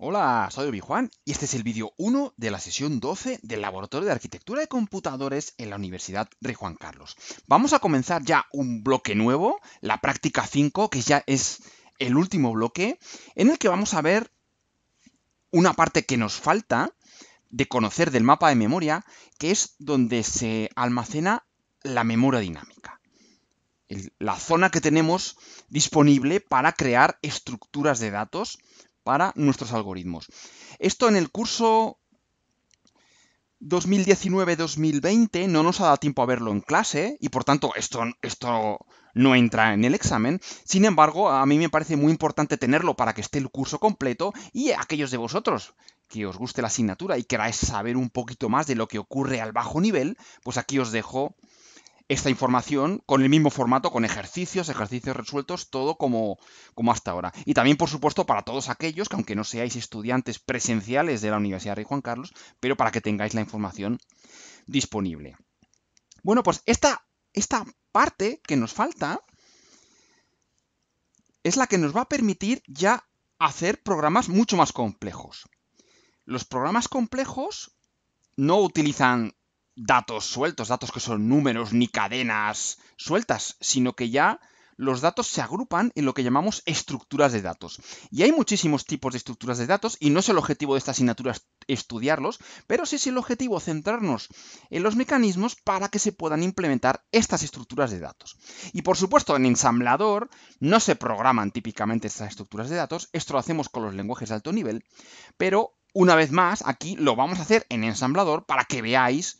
Hola, soy Obi-Juan y este es el vídeo 1 de la sesión 12 del Laboratorio de Arquitectura de Computadores en la Universidad Rey Juan Carlos. Vamos a comenzar ya un bloque nuevo, la práctica 5, que ya es el último bloque, en el que vamos a ver una parte que nos falta de conocer del mapa de memoria, que es donde se almacena la memoria dinámica. La zona que tenemos disponible para crear estructuras de datos para nuestros algoritmos. Esto en el curso 2019-2020 no nos ha dado tiempo a verlo en clase y por tanto esto, esto no entra en el examen. Sin embargo, a mí me parece muy importante tenerlo para que esté el curso completo y aquellos de vosotros que os guste la asignatura y queráis saber un poquito más de lo que ocurre al bajo nivel, pues aquí os dejo esta información con el mismo formato, con ejercicios, ejercicios resueltos, todo como, como hasta ahora. Y también, por supuesto, para todos aquellos que aunque no seáis estudiantes presenciales de la Universidad Rey Juan Carlos, pero para que tengáis la información disponible. Bueno, pues esta, esta parte que nos falta es la que nos va a permitir ya hacer programas mucho más complejos. Los programas complejos no utilizan datos sueltos, datos que son números ni cadenas sueltas, sino que ya los datos se agrupan en lo que llamamos estructuras de datos. Y hay muchísimos tipos de estructuras de datos y no es el objetivo de esta asignatura estudiarlos, pero sí es el objetivo centrarnos en los mecanismos para que se puedan implementar estas estructuras de datos. Y por supuesto, en ensamblador no se programan típicamente estas estructuras de datos, esto lo hacemos con los lenguajes de alto nivel, pero una vez más aquí lo vamos a hacer en ensamblador para que veáis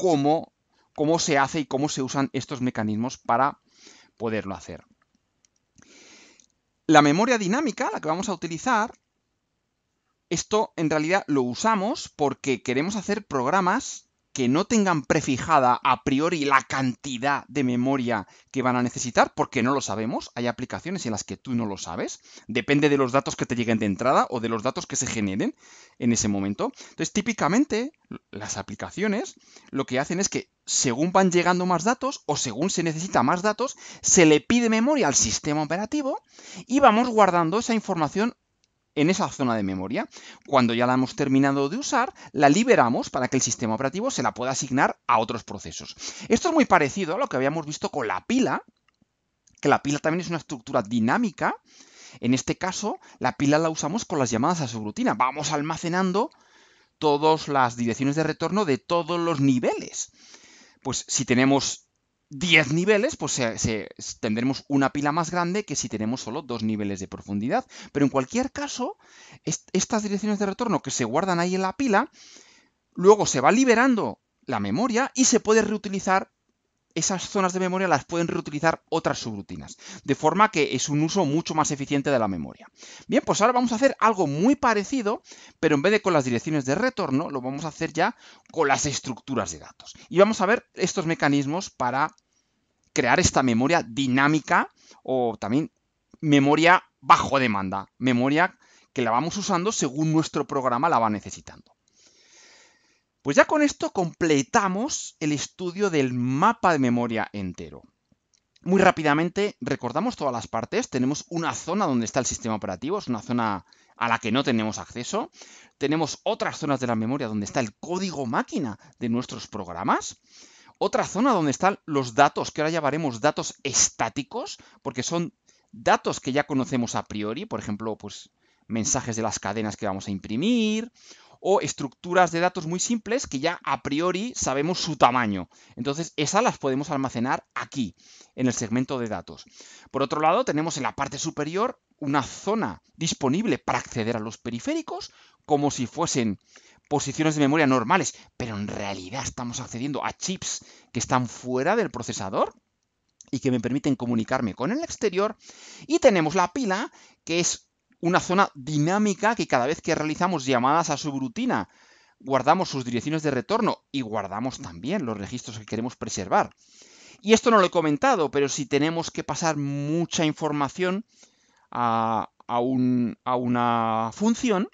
cómo, cómo se hace y cómo se usan estos mecanismos para poderlo hacer. La memoria dinámica, la que vamos a utilizar, esto en realidad lo usamos porque queremos hacer programas que no tengan prefijada a priori la cantidad de memoria que van a necesitar, porque no lo sabemos. Hay aplicaciones en las que tú no lo sabes. Depende de los datos que te lleguen de entrada o de los datos que se generen en ese momento. Entonces, típicamente, las aplicaciones lo que hacen es que según van llegando más datos o según se necesita más datos, se le pide memoria al sistema operativo y vamos guardando esa información en esa zona de memoria. Cuando ya la hemos terminado de usar, la liberamos para que el sistema operativo se la pueda asignar a otros procesos. Esto es muy parecido a lo que habíamos visto con la pila, que la pila también es una estructura dinámica. En este caso, la pila la usamos con las llamadas a subrutina. Vamos almacenando todas las direcciones de retorno de todos los niveles. Pues si tenemos 10 niveles, pues se, tendremos una pila más grande que si tenemos solo dos niveles de profundidad. Pero en cualquier caso, estas direcciones de retorno que se guardan ahí en la pila, luego se va liberando la memoria y se puede reutilizar esas zonas de memoria las pueden reutilizar otras subrutinas, de forma que es un uso mucho más eficiente de la memoria. Bien, pues ahora vamos a hacer algo muy parecido, pero en vez de con las direcciones de retorno, lo vamos a hacer ya con las estructuras de datos. Y vamos a ver estos mecanismos para crear esta memoria dinámica o también memoria bajo demanda, memoria que la vamos usando según nuestro programa la va necesitando. Pues ya con esto completamos el estudio del mapa de memoria entero. Muy rápidamente recordamos todas las partes. Tenemos una zona donde está el sistema operativo, es una zona a la que no tenemos acceso. Tenemos otras zonas de la memoria donde está el código máquina de nuestros programas. Otra zona donde están los datos, que ahora llamaremos datos estáticos, porque son datos que ya conocemos a priori, por ejemplo, pues mensajes de las cadenas que vamos a imprimir, o estructuras de datos muy simples que ya a priori sabemos su tamaño. Entonces, esas las podemos almacenar aquí, en el segmento de datos. Por otro lado, tenemos en la parte superior una zona disponible para acceder a los periféricos, como si fuesen posiciones de memoria normales, pero en realidad estamos accediendo a chips que están fuera del procesador y que me permiten comunicarme con el exterior. Y tenemos la pila, que es una zona dinámica que cada vez que realizamos llamadas a subrutina, guardamos sus direcciones de retorno y guardamos también los registros que queremos preservar. Y esto no lo he comentado, pero si tenemos que pasar mucha información a, una función,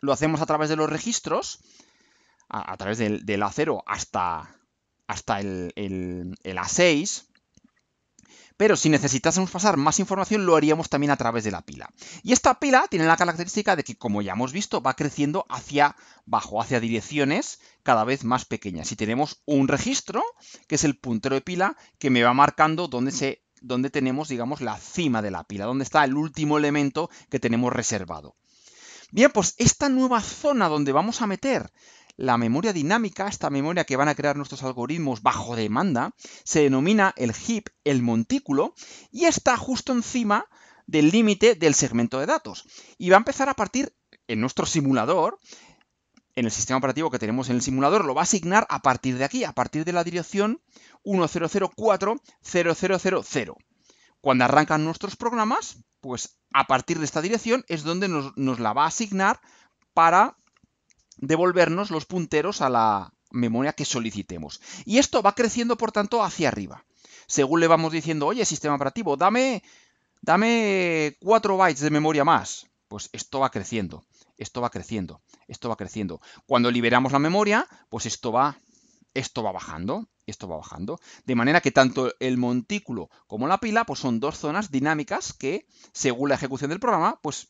lo hacemos a través de los registros, a, través del, A0 hasta, hasta el, el, el A6, pero si necesitásemos pasar más información, lo haríamos también a través de la pila. Y esta pila tiene la característica de que, como ya hemos visto, va creciendo hacia abajo, hacia direcciones cada vez más pequeñas. Y tenemos un registro, que es el puntero de pila, que me va marcando dónde se donde tenemos, digamos, la cima de la pila, donde está el último elemento que tenemos reservado. Bien, pues esta nueva zona donde vamos a meter la memoria dinámica, esta memoria que van a crear nuestros algoritmos bajo demanda, se denomina el heap, el montículo, y está justo encima del límite del segmento de datos. Y va a empezar a partir en nuestro simulador, en el sistema operativo que tenemos en el simulador, lo va a asignar a partir de aquí, a partir de la dirección 1004.0.0.0. Cuando arrancan nuestros programas, pues a partir de esta dirección es donde nos la va a asignar para devolvernos los punteros a la memoria que solicitemos. Y esto va creciendo, por tanto, hacia arriba. Según le vamos diciendo, oye, sistema operativo, dame, dame 4 bytes de memoria más. Pues esto va creciendo, esto va creciendo, esto va creciendo. Cuando liberamos la memoria, pues esto va, esto va bajando, esto va bajando. De manera que tanto el montículo como la pila, pues son dos zonas dinámicas que, según la ejecución del programa, pues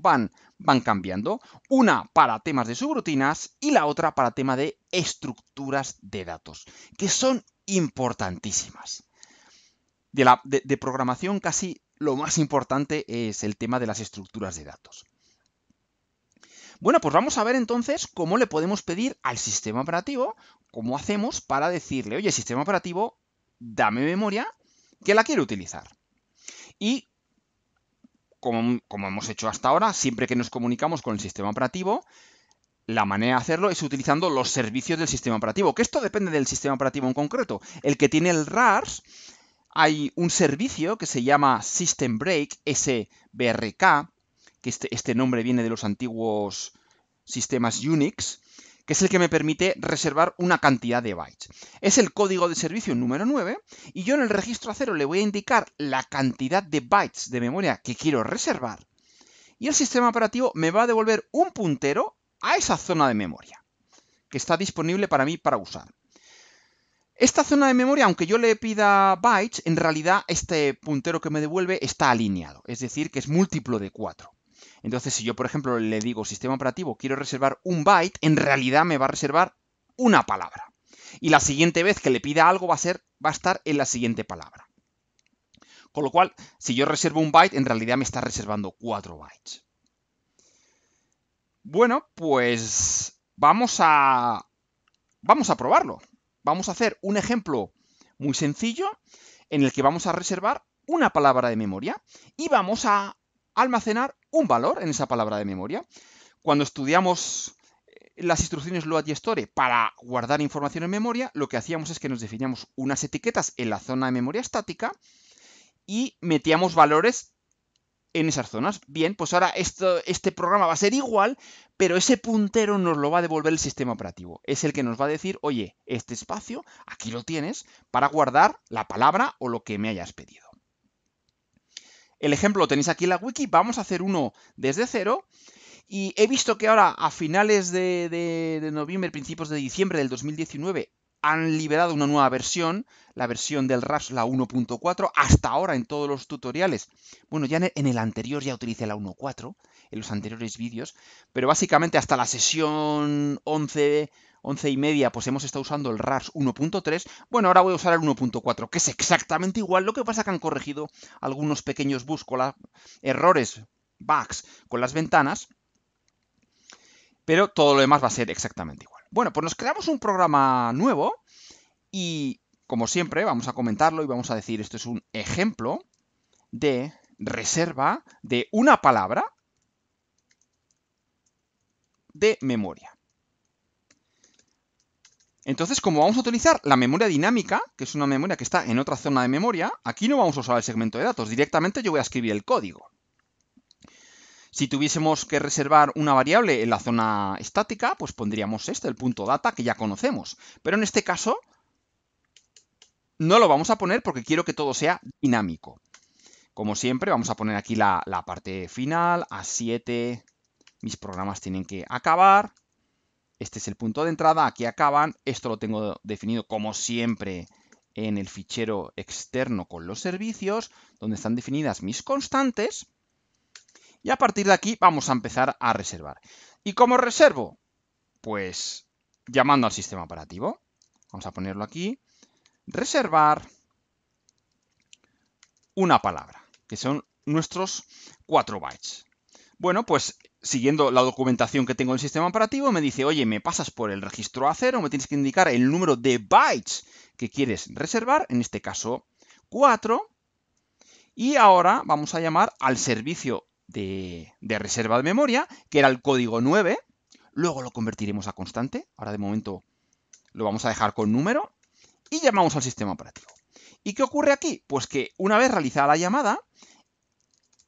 van, van cambiando, una para temas de subrutinas y la otra para tema de estructuras de datos, que son importantísimas. De, programación casi lo más importante es el tema de las estructuras de datos. Bueno, pues vamos a ver entonces cómo le podemos pedir al sistema operativo, cómo hacemos para decirle, oye, sistema operativo, dame memoria que la quiero utilizar. Y como, como hemos hecho hasta ahora, siempre que nos comunicamos con el sistema operativo, la manera de hacerlo es utilizando los servicios del sistema operativo, que esto depende del sistema operativo en concreto. El que tiene el RARS, hay un servicio que se llama System Break, SBRK, que este, este nombre viene de los antiguos sistemas Unix, que es el que me permite reservar una cantidad de bytes. Es el código de servicio número 9 y yo en el registro a cero le voy a indicar la cantidad de bytes de memoria que quiero reservar y el sistema operativo me va a devolver un puntero a esa zona de memoria que está disponible para mí para usar. Esta zona de memoria, aunque yo le pida bytes, en realidad este puntero que me devuelve está alineado, es decir, que es múltiplo de 4. Entonces, si yo, por ejemplo, le digo sistema operativo, quiero reservar un byte, en realidad me va a reservar una palabra. Y la siguiente vez que le pida algo va a, ser, va a estar en la siguiente palabra. Con lo cual, si yo reservo un byte, en realidad me está reservando cuatro bytes. Bueno, pues vamos a, vamos a probarlo. Vamos a hacer un ejemplo muy sencillo en el que vamos a reservar una palabra de memoria y vamos a almacenar un valor en esa palabra de memoria. Cuando estudiamos eh, las instrucciones load y store para guardar información en memoria, lo que hacíamos es que nos definíamos unas etiquetas en la zona de memoria estática y metíamos valores en esas zonas. Bien, pues ahora esto, este programa va a ser igual, pero ese puntero nos lo va a devolver el sistema operativo. Es el que nos va a decir, oye, este espacio, aquí lo tienes, para guardar la palabra o lo que me hayas pedido. El ejemplo lo tenéis aquí en la wiki. Vamos a hacer uno desde cero. Y he visto que ahora, a finales de, noviembre, principios de diciembre del 2019, han liberado una nueva versión, la versión del Raps, la 1.4, hasta ahora en todos los tutoriales. Bueno, ya en el anterior ya utilicé la 1.4, en los anteriores vídeos, pero básicamente hasta la sesión 11 11 y media, pues hemos estado usando el RAS 1.3. Bueno, ahora voy a usar el 1.4, que es exactamente igual. Lo que pasa que han corregido algunos pequeños bugs, errores, bugs con las ventanas. Pero todo lo demás va a ser exactamente igual. Bueno, pues nos creamos un programa nuevo y, como siempre, vamos a comentarlo y vamos a decir, esto es un ejemplo de reserva de una palabra de memoria. Entonces, como vamos a utilizar la memoria dinámica, que es una memoria que está en otra zona de memoria, aquí no vamos a usar el segmento de datos, directamente yo voy a escribir el código. Si tuviésemos que reservar una variable en la zona estática, pues pondríamos este, el punto data, que ya conocemos. Pero en este caso no lo vamos a poner porque quiero que todo sea dinámico. Como siempre, vamos a poner aquí la, la parte final, A7, mis programas tienen que acabar, este es el punto de entrada, aquí acaban. Esto lo tengo definido como siempre en el fichero externo con los servicios, donde están definidas mis constantes. Y a partir de aquí vamos a empezar a reservar. ¿Y cómo reservo? Pues llamando al sistema operativo. Vamos a ponerlo aquí. Reservar una palabra, que son nuestros 4 bytes. Bueno, pues siguiendo la documentación que tengo en el sistema operativo, me dice, oye, me pasas por el registro A0, me tienes que indicar el número de bytes que quieres reservar, en este caso 4, y ahora vamos a llamar al servicio de, de, reserva de memoria, que era el código 9, luego lo convertiremos a constante, ahora de momento lo vamos a dejar con número, y llamamos al sistema operativo. ¿Y qué ocurre aquí? Pues que una vez realizada la llamada,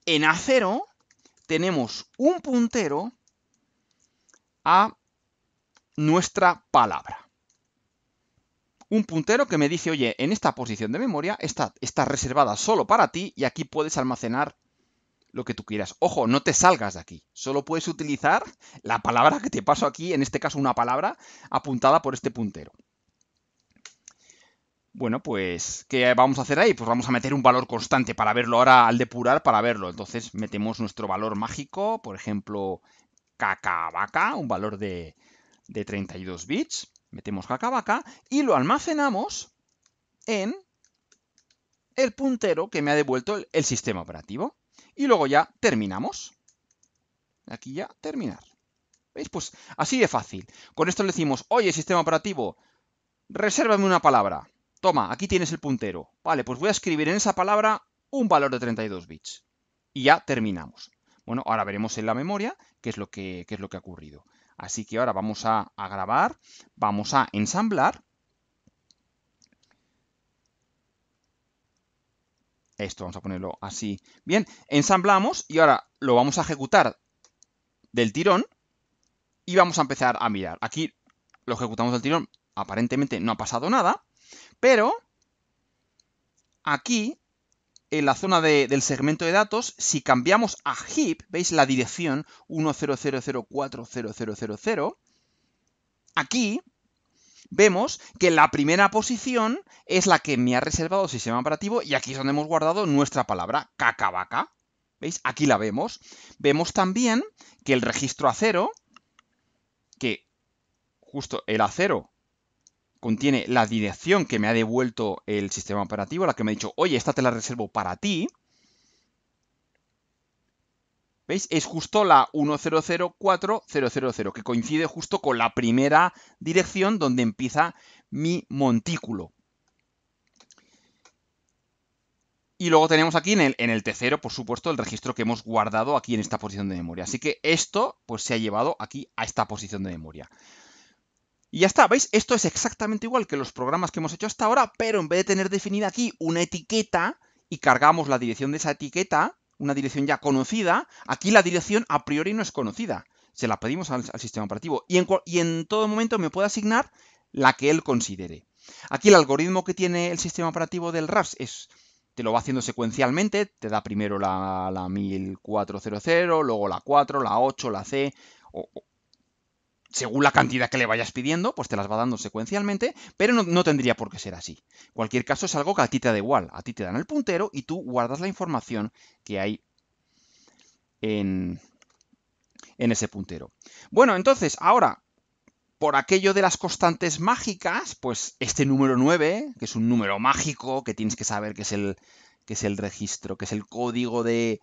en A0 tenemos un puntero a nuestra palabra. Un puntero que me dice, oye, en esta posición de memoria está, está reservada solo para ti y aquí puedes almacenar lo que tú quieras. Ojo, no te salgas de aquí. Solo puedes utilizar la palabra que te paso aquí, en este caso una palabra apuntada por este puntero bueno, pues, ¿qué vamos a hacer ahí? Pues vamos a meter un valor constante para verlo ahora al depurar, para verlo. Entonces metemos nuestro valor mágico, por ejemplo, cacabaca, un valor de, 32 bits. Metemos cacabaca y lo almacenamos en el puntero que me ha devuelto el, el sistema operativo. Y luego ya terminamos. Aquí ya terminar. ¿Veis? Pues así de fácil. Con esto le decimos, oye, sistema operativo, resérvame una palabra Toma, aquí tienes el puntero. Vale, pues voy a escribir en esa palabra un valor de 32 bits. Y ya terminamos. Bueno, ahora veremos en la memoria qué es lo que, es lo que ha ocurrido. Así que ahora vamos a, a grabar, vamos a ensamblar. Esto vamos a ponerlo así. Bien, ensamblamos y ahora lo vamos a ejecutar del tirón y vamos a empezar a mirar. Aquí lo ejecutamos del tirón, aparentemente no ha pasado nada. Pero aquí, en la zona del segmento de datos, si cambiamos a heap, veis la dirección 100040000, aquí vemos que la primera posición es la que me ha reservado el sistema operativo y aquí es donde hemos guardado nuestra palabra, cacabaca. ¿Veis? Aquí la vemos. Vemos también que el registro a cero, que justo el a cero contiene la dirección que me ha devuelto el sistema operativo, la que me ha dicho, oye, esta te la reservo para ti. ¿Veis? Es justo la 1004000, que coincide justo con la primera dirección donde empieza mi montículo. Y luego tenemos aquí en el, en T0, por supuesto, el registro que hemos guardado aquí en esta posición de memoria. Así que esto pues, se ha llevado aquí a esta posición de memoria. Y ya está, ¿veis? Esto es exactamente igual que los programas que hemos hecho hasta ahora, pero en vez de tener definida aquí una etiqueta y cargamos la dirección de esa etiqueta, una dirección ya conocida, aquí la dirección a priori no es conocida. Se la pedimos al, sistema operativo y en, todo momento me puede asignar la que él considere. Aquí el algoritmo que tiene el sistema operativo del RAS es te lo va haciendo secuencialmente, te da primero la, la 1400, luego la 4, la 8, la C, o, según la cantidad que le vayas pidiendo, pues te las va dando secuencialmente, pero no, tendría por qué ser así. En cualquier caso, es algo que a ti te da igual. A ti te dan el puntero y tú guardas la información que hay en, en ese puntero. Bueno, entonces, ahora, por aquello de las constantes mágicas, pues este número 9, que es un número mágico, que tienes que saber que es el, que es el registro, que es el código de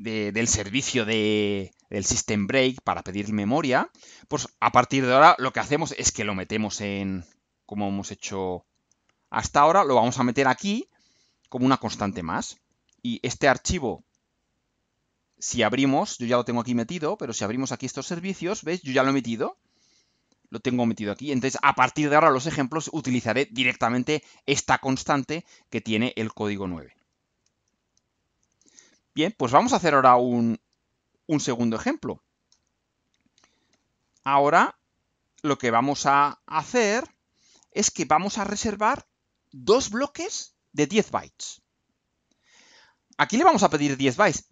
del servicio de, del System Break para pedir memoria, pues a partir de ahora lo que hacemos es que lo metemos en, como hemos hecho hasta ahora, lo vamos a meter aquí como una constante más. Y este archivo, si abrimos, yo ya lo tengo aquí metido, pero si abrimos aquí estos servicios, veis Yo ya lo he metido. Lo tengo metido aquí. Entonces, a partir de ahora, los ejemplos utilizaré directamente esta constante que tiene el código 9. Bien, pues vamos a hacer ahora un, segundo ejemplo. Ahora lo que vamos a hacer es que vamos a reservar dos bloques de 10 bytes. Aquí le vamos a pedir 10 bytes.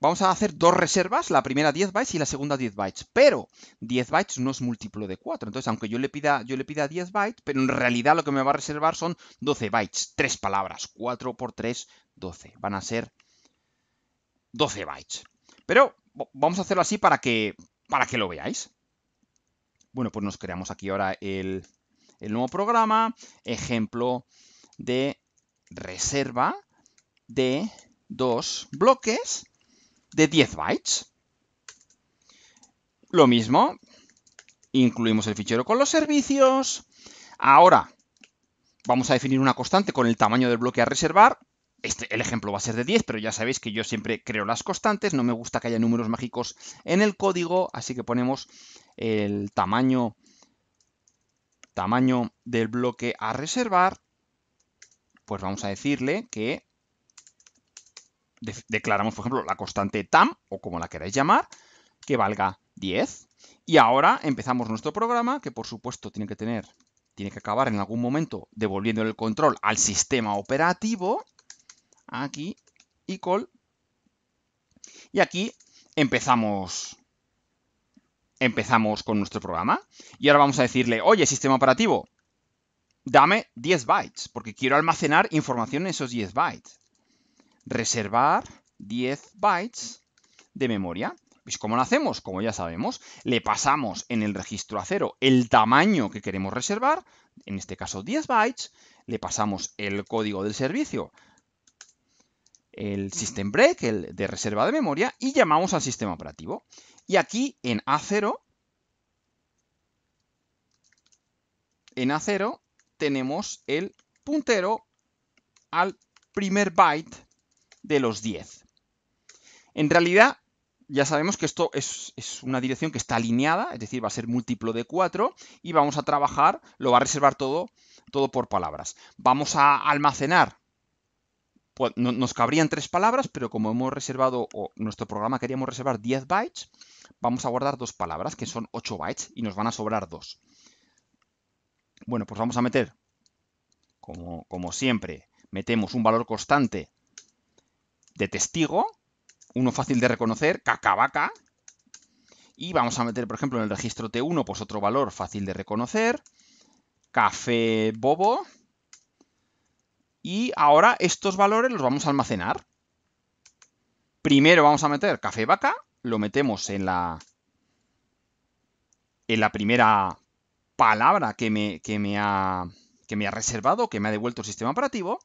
Vamos a hacer dos reservas, la primera 10 bytes y la segunda 10 bytes. Pero 10 bytes no es múltiplo de 4. Entonces, aunque yo le pida, yo le pida 10 bytes, pero en realidad lo que me va a reservar son 12 bytes. Tres palabras. 4 por 3, 12. Van a ser 12 bytes. Pero vamos a hacerlo así para que, para que lo veáis. Bueno, pues nos creamos aquí ahora el, el nuevo programa, ejemplo de reserva de dos bloques de 10 bytes. Lo mismo, incluimos el fichero con los servicios. Ahora, vamos a definir una constante con el tamaño del bloque a reservar, este, el ejemplo va a ser de 10, pero ya sabéis que yo siempre creo las constantes, no me gusta que haya números mágicos en el código, así que ponemos el tamaño, tamaño del bloque a reservar, pues vamos a decirle que declaramos, por ejemplo, la constante tam, o como la queráis llamar, que valga 10. Y ahora empezamos nuestro programa, que por supuesto tiene que tener tiene que acabar en algún momento devolviendo el control al sistema operativo, aquí, call. y aquí empezamos empezamos con nuestro programa. Y ahora vamos a decirle, oye, sistema operativo, dame 10 bytes, porque quiero almacenar información en esos 10 bytes. Reservar 10 bytes de memoria. ¿Veis cómo lo hacemos? Como ya sabemos, le pasamos en el registro a cero el tamaño que queremos reservar, en este caso 10 bytes, le pasamos el código del servicio el system break, el de reserva de memoria, y llamamos al sistema operativo. Y aquí en A0, en A0 tenemos el puntero al primer byte de los 10. En realidad, ya sabemos que esto es, una dirección que está alineada, es decir, va a ser múltiplo de 4 y vamos a trabajar, lo va a reservar todo, todo por palabras. Vamos a almacenar nos cabrían tres palabras, pero como hemos reservado, o nuestro programa queríamos reservar 10 bytes, vamos a guardar dos palabras, que son 8 bytes, y nos van a sobrar dos. Bueno, pues vamos a meter, como, como siempre, metemos un valor constante de testigo, uno fácil de reconocer, cacabaca, y vamos a meter, por ejemplo, en el registro T1, pues otro valor fácil de reconocer, café bobo, y ahora estos valores los vamos a almacenar. Primero vamos a meter café vaca, lo metemos en la, en la primera palabra que me, que me, ha, que me ha reservado, que me ha devuelto el sistema operativo.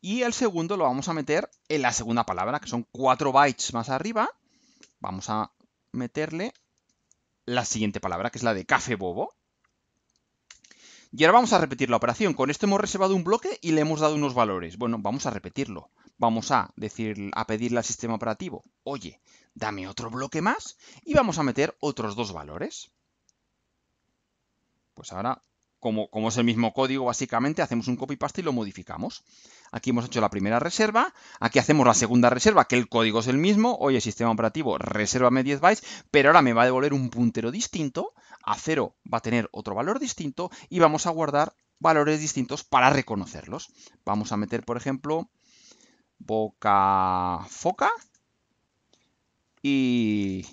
Y el segundo lo vamos a meter en la segunda palabra, que son 4 bytes más arriba. Vamos a meterle la siguiente palabra, que es la de café bobo. Y ahora vamos a repetir la operación. Con esto hemos reservado un bloque y le hemos dado unos valores. Bueno, vamos a repetirlo. Vamos a, decir, a pedirle al sistema operativo, oye, dame otro bloque más y vamos a meter otros dos valores. Pues ahora como, es el mismo código, básicamente hacemos un copy-paste y lo modificamos. Aquí hemos hecho la primera reserva, aquí hacemos la segunda reserva, que el código es el mismo, hoy el sistema operativo resérvame 10 bytes, pero ahora me va a devolver un puntero distinto, a 0 va a tener otro valor distinto y vamos a guardar valores distintos para reconocerlos. Vamos a meter, por ejemplo, boca foca y,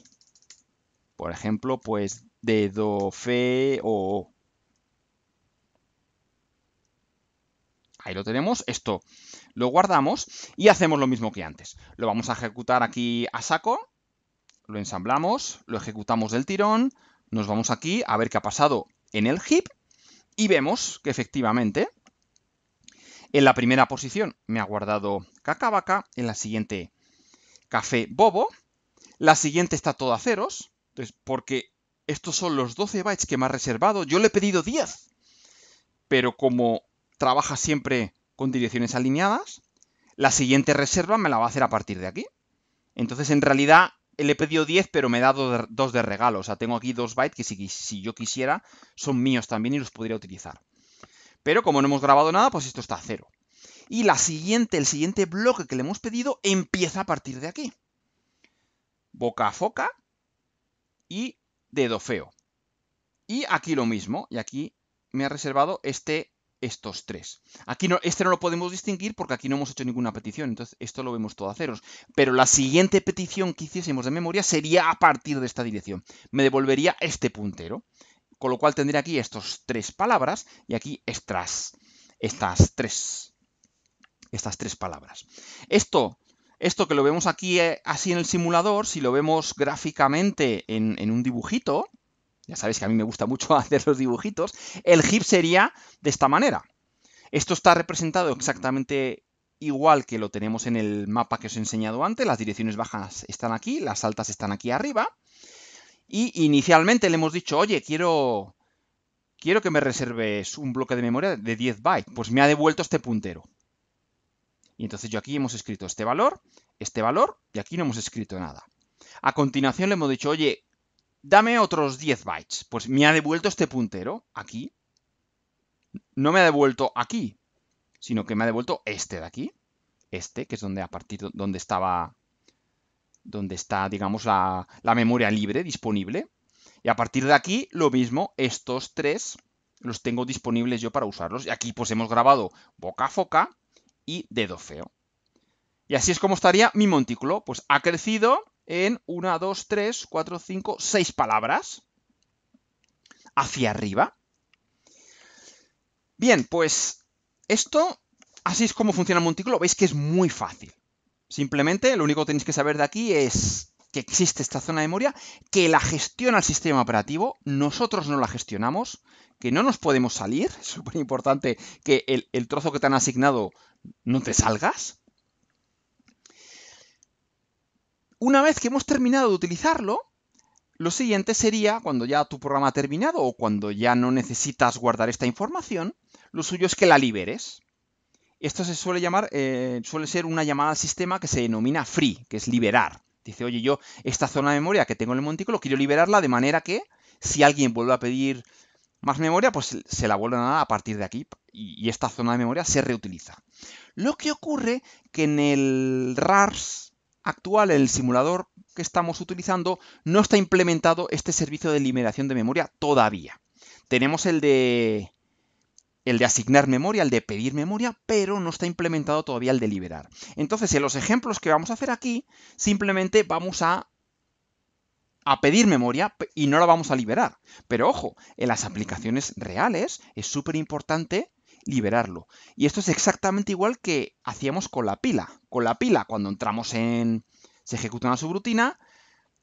por ejemplo, pues dedo fe o Ahí lo tenemos, esto lo guardamos y hacemos lo mismo que antes. Lo vamos a ejecutar aquí a saco, lo ensamblamos, lo ejecutamos del tirón, nos vamos aquí a ver qué ha pasado en el heap y vemos que efectivamente en la primera posición me ha guardado cacabaca, en la siguiente café bobo, la siguiente está toda ceros, entonces porque estos son los 12 bytes que me ha reservado, yo le he pedido 10, pero como trabaja siempre con direcciones alineadas. La siguiente reserva me la va a hacer a partir de aquí. Entonces, en realidad, le he pedido 10, pero me dado dos de regalo. O sea, tengo aquí dos bytes que si, yo quisiera son míos también y los podría utilizar. Pero como no hemos grabado nada, pues esto está a cero. Y la siguiente, el siguiente bloque que le hemos pedido empieza a partir de aquí. Boca a foca y dedo feo. Y aquí lo mismo. Y aquí me ha reservado este estos tres. Aquí este no lo podemos distinguir porque aquí no hemos hecho ninguna petición, entonces esto lo vemos todo a ceros. Pero la siguiente petición que hiciésemos de memoria sería a partir de esta dirección. Me devolvería este puntero, con lo cual tendría aquí estos tres palabras y aquí estas, estas tres, estas tres palabras. Esto esto que lo vemos aquí eh, así en el simulador, si lo vemos gráficamente en un dibujito, ya sabéis que a mí me gusta mucho hacer los dibujitos. El hip sería de esta manera. Esto está representado exactamente igual que lo tenemos en el mapa que os he enseñado antes. Las direcciones bajas están aquí, las altas están aquí arriba. Y inicialmente le hemos dicho, oye, quiero, quiero que me reserves un bloque de memoria de 10 bytes. Pues me ha devuelto este puntero. Y entonces yo aquí hemos escrito este valor, este valor, y aquí no hemos escrito nada. A continuación le hemos dicho, oye, dame otros 10 bytes. Pues me ha devuelto este puntero aquí. No me ha devuelto aquí, sino que me ha devuelto este de aquí. Este, que es donde a partir donde estaba, donde está, digamos, la, la memoria libre disponible. Y a partir de aquí, lo mismo, estos tres los tengo disponibles yo para usarlos. Y aquí pues hemos grabado boca a foca y dedo feo. Y así es como estaría mi montículo. Pues ha crecido en 1, 2, 3, 4, 5, 6 palabras hacia arriba. Bien, pues esto, así es como funciona el Montículo, veis que es muy fácil. Simplemente lo único que tenéis que saber de aquí es que existe esta zona de memoria, que la gestiona el sistema operativo, nosotros no la gestionamos, que no nos podemos salir, es súper importante que el, el trozo que te han asignado no te salgas, Una vez que hemos terminado de utilizarlo, lo siguiente sería, cuando ya tu programa ha terminado o cuando ya no necesitas guardar esta información, lo suyo es que la liberes. Esto se suele llamar, eh, suele ser una llamada al sistema que se denomina free, que es liberar. Dice, oye, yo esta zona de memoria que tengo en el montículo quiero liberarla de manera que si alguien vuelve a pedir más memoria, pues se la vuelva a dar a partir de aquí y, esta zona de memoria se reutiliza. Lo que ocurre que en el RARS actual, el simulador que estamos utilizando, no está implementado este servicio de liberación de memoria todavía. Tenemos el de el de asignar memoria, el de pedir memoria, pero no está implementado todavía el de liberar. Entonces, en los ejemplos que vamos a hacer aquí, simplemente vamos a, a pedir memoria y no la vamos a liberar. Pero ojo, en las aplicaciones reales es súper importante liberarlo. Y esto es exactamente igual que hacíamos con la pila. Con la pila, cuando entramos en... se ejecuta una subrutina,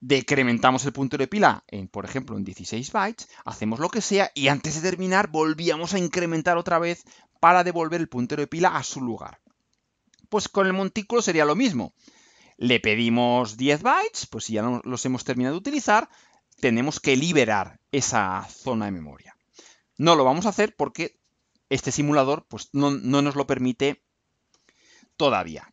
decrementamos el puntero de pila, en, por ejemplo, en 16 bytes, hacemos lo que sea y antes de terminar volvíamos a incrementar otra vez para devolver el puntero de pila a su lugar. Pues con el montículo sería lo mismo. Le pedimos 10 bytes, pues si ya los hemos terminado de utilizar, tenemos que liberar esa zona de memoria. No lo vamos a hacer porque este simulador pues, no, nos lo permite todavía.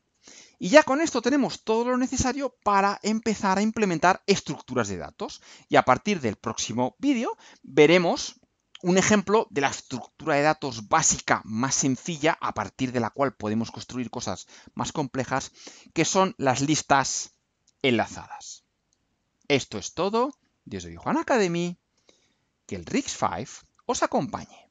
Y ya con esto tenemos todo lo necesario para empezar a implementar estructuras de datos. Y a partir del próximo vídeo veremos un ejemplo de la estructura de datos básica más sencilla, a partir de la cual podemos construir cosas más complejas, que son las listas enlazadas. Esto es todo desde Juan Academy. Que el Rigs 5 os acompañe.